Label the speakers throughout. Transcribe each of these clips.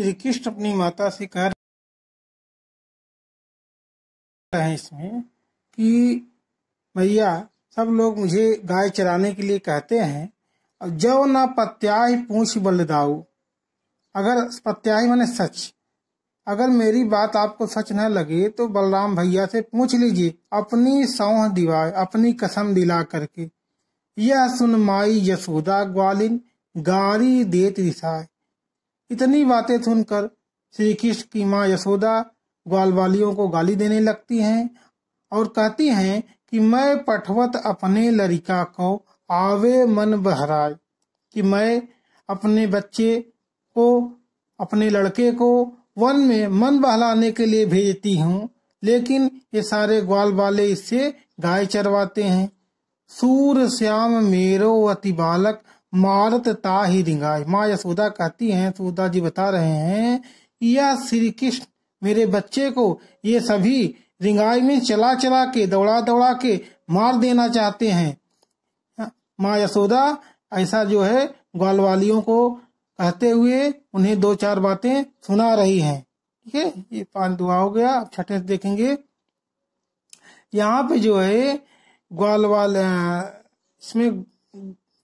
Speaker 1: श्री कृष्ण अपनी माता से कह रहे हैं इसमें कि मैया सब लोग मुझे गाय चराने के लिए कहते हैं और जब ना पत्याय पूछ बलदाऊ अगर पत्याय मैंने सच अगर मेरी बात आपको सच न लगे तो बलराम भैया से पूछ लीजिए अपनी सौह दिवाए अपनी कसम दिला करके यह सुन माई यशोदा ग्वालिन गारी देत दिशाए इतनी बातें सुनकर श्री कृष्ण की माँ यशोदा ग्वाल वालियों को गाली देने लगती हैं और कहती हैं कि मैं पठवत अपने लड़िका को आवे मन बहराए कि मैं अपने बच्चे को अपने लड़के को वन में मन बहलाने के लिए भेजती हूँ लेकिन ये सारे ग्वाल वाले इससे गाय चरवाते हैं सूर श्याम मेरो अति बालक मारत ता ही रिंगाई माँ यशोदा कहती हैं यशोदा जी बता रहे हैं या श्री कृष्ण मेरे बच्चे को ये सभी रिंगाई में चला चला के दौड़ा दौड़ा के मार देना चाहते हैं माँ यशोदा ऐसा जो है ग्वाल वालियों को कहते हुए उन्हें दो चार बातें सुना रही हैं ठीक है ये पांच दुआ हो गया अब छठे देखेंगे यहाँ पे जो है ग्वाल वाल इसमें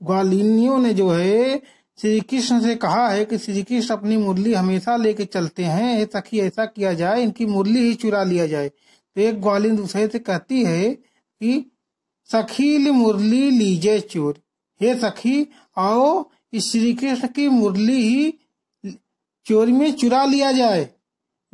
Speaker 1: ग्वालिनियों ने जो है श्री कृष्ण से कहा है कि श्री कृष्ण अपनी मुरली हमेशा लेके चलते हैं सखी ऐसा किया जाए इनकी मुरली ही चुरा लिया जाए तो एक ग्वालिन दूसरे से कहती है कि सखील मुरली लीजे चोर हे सखी आओ इस श्री कृष्ण की मुरली ही चोरी में चुरा लिया जाए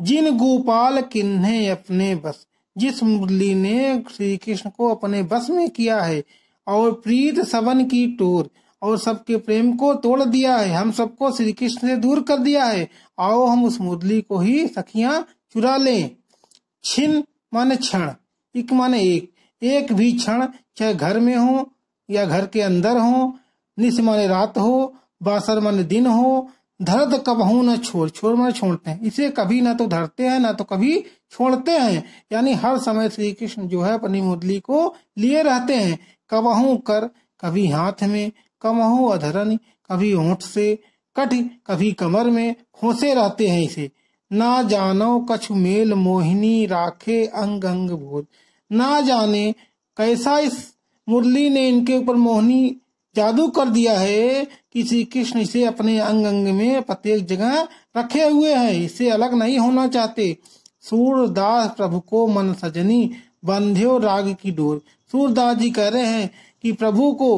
Speaker 1: जिन गोपाल किन्हे अपने बस जिस मुरली ने श्री कृष्ण को अपने बस में किया है और प्रीत सवन की टूर और सबके प्रेम को तोड़ दिया है हम सबको श्री कृष्ण से दूर कर दिया है आओ हम उस मुरली को ही सखिया चुरा ले छिन माने क्षण एक माने एक एक भी क्षण चाहे घर में हो या घर के अंदर हो निश माने रात हो बासर माने दिन हो धरत हूं न छोड़ छोड़ माने छोड़ते हैं इसे कभी ना तो धरते हैं ना तो कभी छोड़ते हैं यानी हर समय श्री कृष्ण जो है अपनी मुरली को लिए रहते हैं कबहू कर कभी हाथ में कवहू अधरन कभी ओठ से कट कभी कमर में खोसे रहते हैं इसे ना जानो कछु मेल मोहिनी राखे अंग अंग भोज ना जाने कैसा इस मुरली ने इनके ऊपर मोहिनी जादू कर दिया है कि श्री कृष्ण इसे अपने अंग अंग में प्रत्येक जगह रखे हुए हैं इसे अलग नहीं होना चाहते दास प्रभु को मन सजनी बंध्यो राग की डोर सूरदास जी कह रहे हैं कि प्रभु को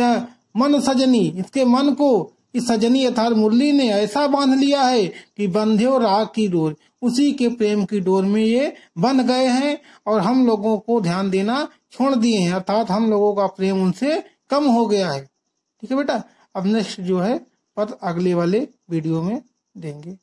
Speaker 1: यह मन सजनी इसके मन को इस सजनी अर्थात मुरली ने ऐसा बांध लिया है कि बंधे राग की डोर उसी के प्रेम की डोर में ये बंध गए हैं और हम लोगों को ध्यान देना छोड़ दिए हैं अर्थात हम लोगों का प्रेम उनसे कम हो गया है ठीक है बेटा अब नेक्स्ट जो है पद अगले वाले वीडियो में देंगे